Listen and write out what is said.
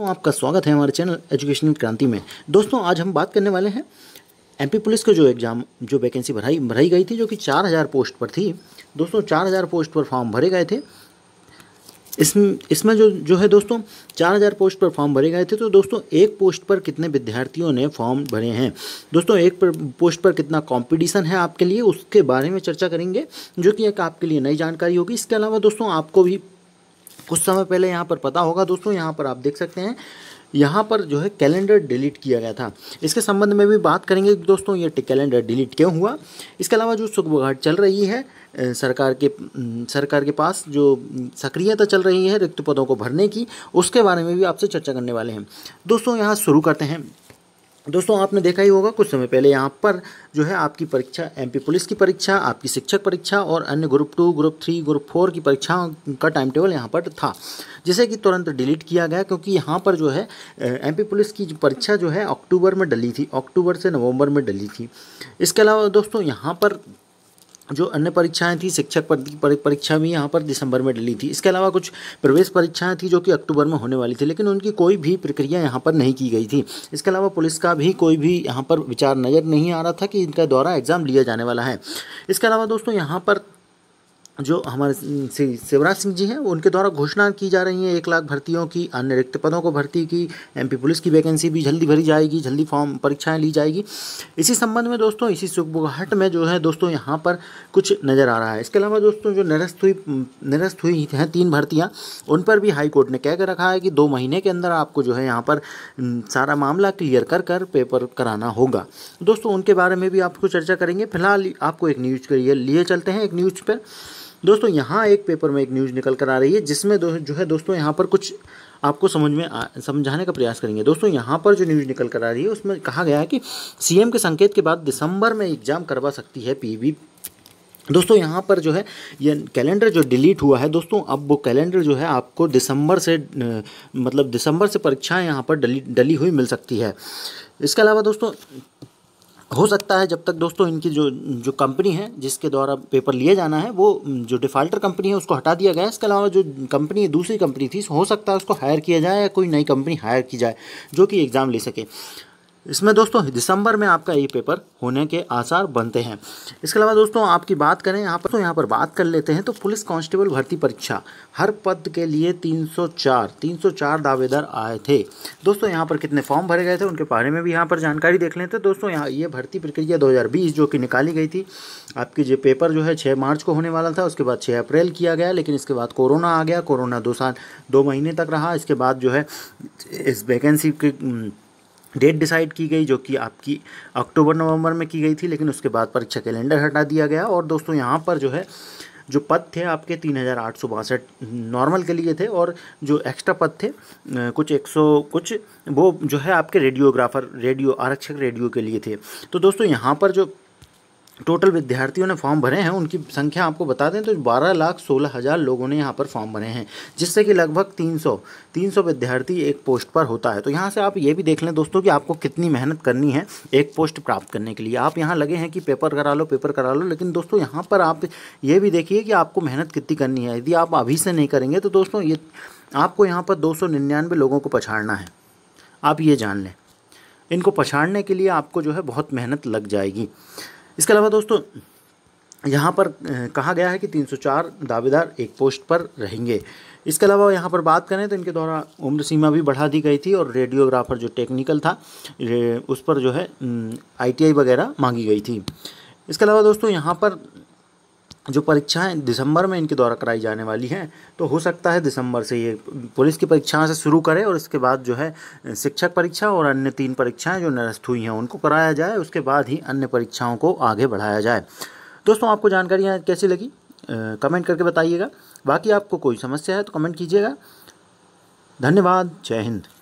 दोस्तों आपका स्वागत है हमारे चैनल एजुकेशनल क्रांति में दोस्तों आज हम बात करने वाले हैं एमपी पुलिस का जो एग्ज़ाम जो वैकेंसी भराई भराई गई थी जो कि 4000 पोस्ट पर थी दोस्तों 4000 पोस्ट पर फॉर्म भरे गए थे इसमें इसमें जो जो है दोस्तों 4000 पोस्ट पर फॉर्म भरे गए थे तो दोस्तों एक पोस्ट पर कितने विद्यार्थियों ने फॉर्म भरे हैं दोस्तों एक पर, पोस्ट पर कितना कंपटीशन है आपके लिए उसके बारे में चर्चा करेंगे जो कि एक आपके लिए नई जानकारी होगी इसके अलावा दोस्तों आपको भी कुछ समय पहले यहाँ पर पता होगा दोस्तों यहाँ पर आप देख सकते हैं यहाँ पर जो है कैलेंडर डिलीट किया गया था इसके संबंध में भी बात करेंगे दोस्तों ये कैलेंडर डिलीट क्यों हुआ इसके अलावा जो सुखबुघाट चल रही है सरकार के सरकार के पास जो सक्रियता चल रही है रिक्त पदों को भरने की उसके बारे में भी आपसे चर्चा करने वाले हैं दोस्तों यहाँ शुरू करते हैं दोस्तों आपने देखा ही होगा कुछ समय पहले यहाँ पर जो है आपकी परीक्षा एमपी पुलिस की परीक्षा आपकी शिक्षक परीक्षा और अन्य group two group three group four की परीक्षाओं का टाइम टेबल यहाँ पर था जिसे कि तुरंत डिलीट किया गया क्योंकि यहाँ पर जो है एमपी पुलिस की परीक्षा जो है अक्टूबर में डली थी अक्टूबर से नवम्बर में डली थी इसके अलावा दोस्तों यहाँ पर जो अन्य परीक्षाएं थी शिक्षक परीक्षा भी यहाँ पर दिसंबर में डली थी इसके अलावा कुछ प्रवेश परीक्षाएं थी जो कि अक्टूबर में होने वाली थी लेकिन उनकी कोई भी प्रक्रिया यहाँ पर नहीं की गई थी इसके अलावा पुलिस का भी कोई भी यहाँ पर विचार नज़र नहीं आ रहा था कि इनका द्वारा एग्ज़ाम लिया जाने वाला है इसके अलावा दोस्तों यहाँ पर जो हमारे श्री शिवराज सिंह जी हैं उनके द्वारा घोषणा की जा रही है एक लाख भर्तियों की अन्य रिक्त पदों को भर्ती की एमपी पुलिस की वैकेंसी भी जल्दी भरी जाएगी जल्दी फॉर्म परीक्षाएं ली जाएगी इसी संबंध में दोस्तों इसी सुखबुगाहट में जो है दोस्तों यहाँ पर कुछ नज़र आ रहा है इसके अलावा दोस्तों जो निरस्त हुई निरस्त हुई हैं तीन भर्तियाँ उन पर भी हाईकोर्ट ने कह कर रखा है कि दो महीने के अंदर आपको जो है यहाँ पर सारा मामला क्लियर कर कर पेपर कराना होगा दोस्तों उनके बारे में भी आपको चर्चा करेंगे फिलहाल आपको एक न्यूज़ के लिए चलते हैं एक न्यूज़ पर दोस्तों यहाँ एक पेपर में एक न्यूज़ निकल कर आ रही है जिसमें जो है दोस्तों यहाँ पर कुछ आपको समझ में आ, समझाने का प्रयास करेंगे दोस्तों यहाँ पर जो न्यूज़ निकल कर आ रही है उसमें कहा गया है कि सीएम के संकेत के बाद दिसंबर में एग्ज़ाम करवा सकती है पीवी दोस्तों यहाँ पर जो है ये कैलेंडर जो डिलीट हुआ है दोस्तों अब वो कैलेंडर जो है आपको दिसंबर से मतलब दिसंबर से परीक्षाएं यहाँ पर डली डली हुई मिल सकती है इसके अलावा दोस्तों हो सकता है जब तक दोस्तों इनकी जो जो कंपनी है जिसके द्वारा पेपर लिए जाना है वो जो डिफ़ाल्टर कंपनी है उसको हटा दिया गया इसके अलावा जो कंपनी दूसरी कंपनी थी हो सकता है उसको हायर किया जाए या कोई नई कंपनी हायर की जाए जो कि एग्ज़ाम ले सके इसमें दोस्तों दिसंबर में आपका ये पेपर होने के आसार बनते हैं इसके अलावा दोस्तों आपकी बात करें यहाँ पर तो यहाँ पर बात कर लेते हैं तो पुलिस कांस्टेबल भर्ती परीक्षा हर पद के लिए 304 304 दावेदार आए थे दोस्तों यहाँ पर कितने फॉर्म भरे गए थे उनके बारे में भी यहाँ पर जानकारी देख लेते हैं दोस्तों यहाँ ये भर्ती प्रक्रिया दो जो कि निकाली गई थी आपकी जो पेपर जो है छः मार्च को होने वाला था उसके बाद छः अप्रैल किया गया लेकिन इसके बाद कोरोना आ गया कोरोना दो साल दो महीने तक रहा इसके बाद जो है इस वैकेंसी की डेट डिसाइड की गई जो कि आपकी अक्टूबर नवंबर में की गई थी लेकिन उसके बाद परीक्षा कैलेंडर हटा दिया गया और दोस्तों यहाँ पर जो है जो पद थे आपके तीन हज़ार आठ सौ बासठ नॉर्मल के लिए थे और जो एक्स्ट्रा पद थे कुछ एक सौ कुछ वो जो है आपके रेडियोग्राफर रेडियो आरक्षक रेडियो के लिए थे तो दोस्तों यहाँ पर जो टोटल विद्यार्थियों ने फॉर्म भरे हैं उनकी संख्या आपको बता दें तो बारह लाख सोलह हज़ार लोगों ने यहाँ पर फॉर्म भरे हैं जिससे कि लगभग तीन सौ तीन सौ विद्यार्थी एक पोस्ट पर होता है तो यहाँ से आप ये भी देख लें दोस्तों कि आपको कितनी मेहनत करनी है एक पोस्ट प्राप्त करने के लिए आप यहाँ लगे हैं कि पेपर करा लो पेपर करा लो लेकिन दोस्तों यहाँ पर आप ये भी देखिए कि आपको मेहनत कितनी करनी है यदि आप अभी से नहीं करेंगे तो दोस्तों ये आपको यहाँ पर दो लोगों को पछाड़ना है आप ये जान लें इनको पछाड़ने के लिए आपको जो है बहुत मेहनत लग जाएगी इसके अलावा दोस्तों यहाँ पर कहा गया है कि 304 दावेदार एक पोस्ट पर रहेंगे इसके अलावा यहाँ पर बात करें तो इनके द्वारा उम्र सीमा भी बढ़ा दी गई थी और रेडियोग्राफर जो टेक्निकल था उस पर जो है आईटीआई वगैरह मांगी गई थी इसके अलावा दोस्तों यहाँ पर जो परीक्षाएं दिसंबर में इनके द्वारा कराई जाने वाली हैं तो हो सकता है दिसंबर से ये पुलिस की परीक्षाओं से शुरू करें और इसके बाद जो है शिक्षक परीक्षा और अन्य तीन परीक्षाएं जो निरस्त हुई हैं उनको कराया जाए उसके बाद ही अन्य परीक्षाओं को आगे बढ़ाया जाए दोस्तों आपको जानकारियाँ कैसी लगी कमेंट करके बताइएगा बाकी आपको कोई समस्या है तो कमेंट कीजिएगा धन्यवाद जय हिंद